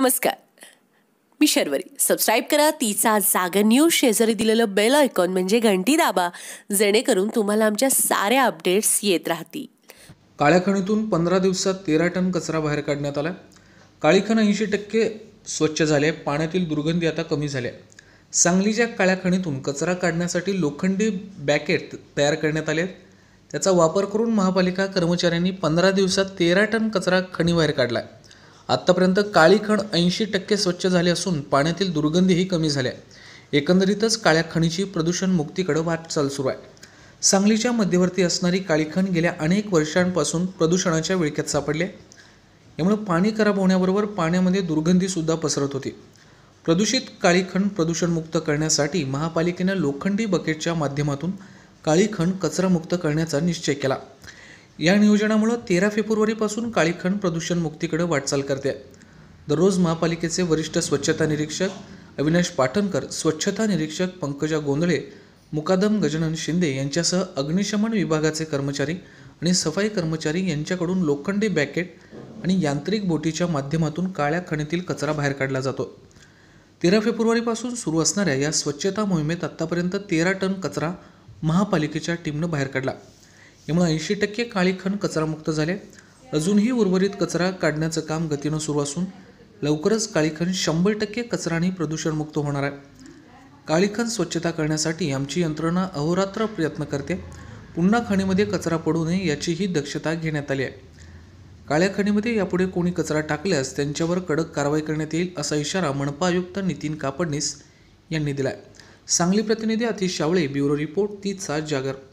नमस्कार मी शर्वरी सबस्क्राईब करा तिचा जागा न्यूज शेजारी दिलेलं बेल आयकॉन म्हणजे घंटी दाबा जेणेकरून तुम्हाला आमच्या साऱ्या अपडेट्स येत राहतील काळ्या खणीतून पंधरा दिवसात तेरा टन कचरा बाहेर काढण्यात आला काळी खण ऐंशी टक्के स्वच्छ झाले पाण्यातील दुर्गंधी आता कमी झाल्या सांगलीच्या काळ्या खणीतून कचरा काढण्यासाठी लोखंडी बॅकेट तयार करण्यात आले त्याचा वापर करून महापालिका कर्मचाऱ्यांनी पंधरा दिवसात तेरा टन कचरा खणी बाहेर काढला आहे आत्तापर्यंत काळीखण ऐंशी टक्के स्वच्छ झाले असून पाण्यातील दुर्गंधीही कमी झाल्या एकंदरीतच काळ्या खणीची प्रदूषण मुक्तीकडे वाटचाल सुरू आहे सांगलीच्या मध्यवर्ती असणारी काळीखण गेल्या अनेक वर्षांपासून प्रदूषणाच्या विळक्यात सापडले यामुळे पाणी खराब होण्याबरोबर पाण्यामध्ये दुर्गंधीसुद्धा पसरत होती प्रदूषित काळीखण प्रदूषणमुक्त करण्यासाठी महापालिकेनं लोखंडी बकेटच्या माध्यमातून काळीखण कचरामुक्त करण्याचा निश्चय केला या नियोजनामुळं तेरा फेब्रुवारीपासून काळीखंड प्रदूषण मुक्तीकडे वाटचाल करते दररोज महापालिकेचे वरिष्ठ स्वच्छता निरीक्षक अविनाश पाटणकर स्वच्छता निरीक्षक पंकजा गोंधळे मुकादम गजनन शिंदे यांच्यासह अग्निशमन विभागाचे कर्मचारी आणि सफाई कर्मचारी यांच्याकडून लोखंडी बॅकेट आणि यांत्रिक बोटीच्या माध्यमातून काळ्या खणीतील कचरा बाहेर काढला जातो तेरा फेब्रुवारीपासून सुरू असणाऱ्या या स्वच्छता मोहिमेत आत्तापर्यंत तेरा टन कचरा महापालिकेच्या टीमनं बाहेर काढला यामुळे ऐंशी टक्के काळी खण कचरामुक्त झाले अजूनही उर्वरित कचरा काढण्याचं काम गतीनं सुरू असून लवकरच काळीखण शंभर टक्के कचराने प्रदूषणमुक्त होणार आहे काळीखण स्वच्छता करण्यासाठी आमची यंत्रणा अहोरात्र प्रयत्न करते पुन्हा खाणीमध्ये कचरा पडू नये याचीही दक्षता घेण्यात आली आहे काळ्या खाणीमध्ये यापुढे कोणी कचरा टाकल्यास त्यांच्यावर कडक कारवाई करण्यात येईल असा इशारा मनपा आयुक्त नितीन कापडणीस यांनी दिला आहे सांगली प्रतिनिधी अतिश शावळे ब्युरो रिपोर्ट सात जागर